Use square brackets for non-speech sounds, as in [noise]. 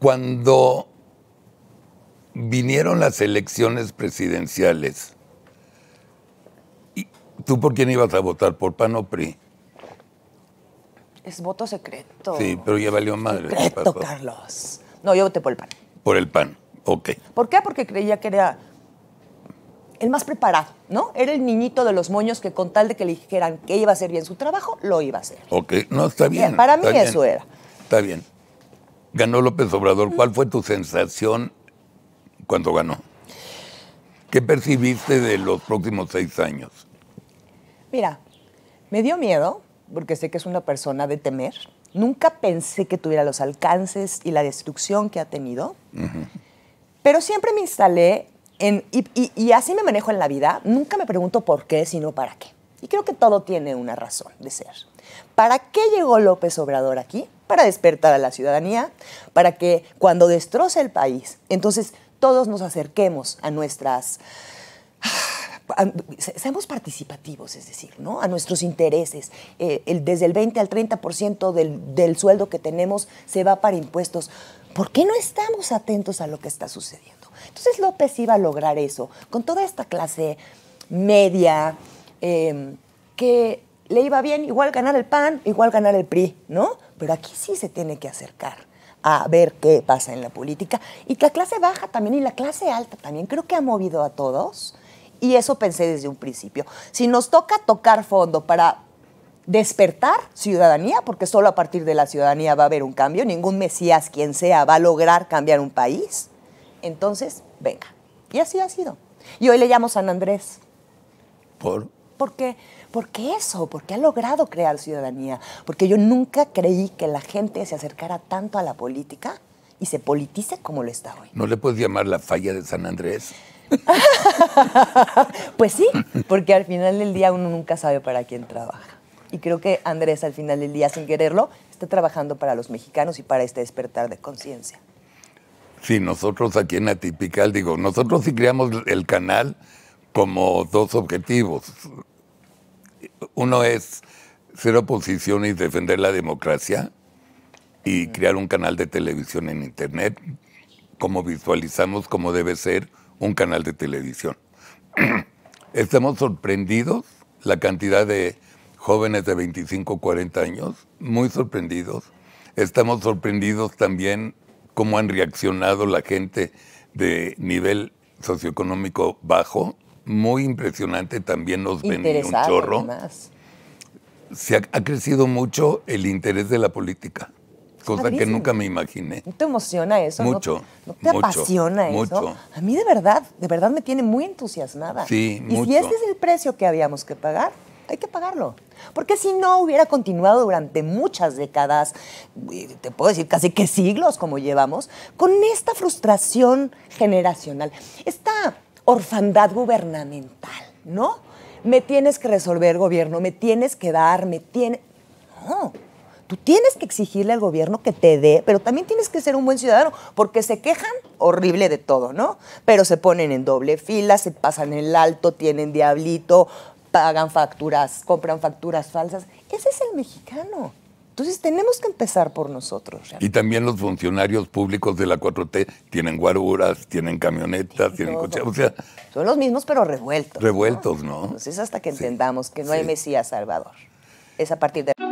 cuando vinieron las elecciones presidenciales, ¿tú por quién ibas a votar? ¿Por PAN o PRI? Es voto secreto. Sí, pero ya valió madre. Secreto, Carlos. No, yo voté por el PAN. Por el PAN, ok. ¿Por qué? Porque creía que era el más preparado, ¿no? Era el niñito de los moños que con tal de que le dijeran que iba a hacer bien su trabajo, lo iba a hacer. Ok, no, está bien. para mí eso era. Está bien ganó López Obrador, ¿cuál fue tu sensación cuando ganó? ¿Qué percibiste de los próximos seis años? Mira, me dio miedo, porque sé que es una persona de temer. Nunca pensé que tuviera los alcances y la destrucción que ha tenido, pero siempre me instalé y así me manejo en la vida. Nunca me pregunto por qué, sino para qué. Y creo que todo tiene una razón de ser. ¿Para qué llegó López Obrador aquí? Para despertar a la ciudadanía, para que cuando destroce el país, entonces todos nos acerquemos a nuestras... Ah, seamos participativos, es decir, ¿no? a nuestros intereses. Eh, el, desde el 20 al 30% del, del sueldo que tenemos se va para impuestos. ¿Por qué no estamos atentos a lo que está sucediendo? Entonces López iba a lograr eso con toda esta clase media, Em, que le iba bien, igual ganar el PAN, igual ganar el PRI, ¿no? Pero aquí sí se tiene que acercar a ver qué pasa en la política. Y la clase baja también y la clase alta también. Creo que ha movido a todos. Y eso pensé desde un principio. Si nos toca tocar fondo para despertar ciudadanía, porque solo a partir de la ciudadanía va a haber un cambio, ningún Mesías, quien sea, va a lograr cambiar un país, entonces venga. Y así ha sido. Y hoy le llamo San Andrés. ¿Por? ¿Por qué? ¿Por qué eso, ¿Por qué ha logrado crear ciudadanía, porque yo nunca creí que la gente se acercara tanto a la política y se politice como lo está hoy. ¿No le puedes llamar la falla de San Andrés? [laughs] pues sí, porque al final del día uno nunca sabe para quién trabaja. Y creo que Andrés al final del día, sin quererlo, está trabajando para los mexicanos y para este despertar de conciencia. Sí, nosotros aquí en Atipical, digo, nosotros sí creamos el canal como dos objetivos, uno es ser oposición y defender la democracia y crear un canal de televisión en Internet, como visualizamos como debe ser un canal de televisión. [clears throat] Estamos sorprendidos la cantidad de jóvenes de 25, 40 años, muy sorprendidos. Estamos sorprendidos también cómo han reaccionado la gente de nivel socioeconómico bajo, muy impresionante, también nos venden un chorro. Además. Se ha, crecido mucho el interés de la política, cosa que nunca me imaginé. ¿No te emociona eso? Mucho. ¿No, te apasiona eso? Mucho. A mí de verdad, de verdad me tiene muy entusiasmada. Sí, y si ese es el precio que habíamos que pagar, hay que pagarlo. Porque si no hubiera continuado durante muchas décadas, te puedo decir casi que siglos como llevamos, con esta frustración generacional. Esta orfandad gubernamental, ¿no? Me tienes que resolver gobierno, me tienes que dar, me tienes... No, tú tienes que exigirle al gobierno que te dé, pero también tienes que ser un buen ciudadano, porque se quejan horrible de todo, ¿no? Pero se ponen en doble fila, se pasan el alto, tienen diablito, pagan facturas, compran facturas falsas. Ese es el mexicano. Entonces tenemos que empezar por nosotros. Y también los funcionarios públicos de la 4T tienen guaruras, tienen camionetas, tienen coches. son los mismos pero revueltos. Revueltos, ¿no? Es hasta que entendamos que no hay Mesías Salvador. Es a partir de...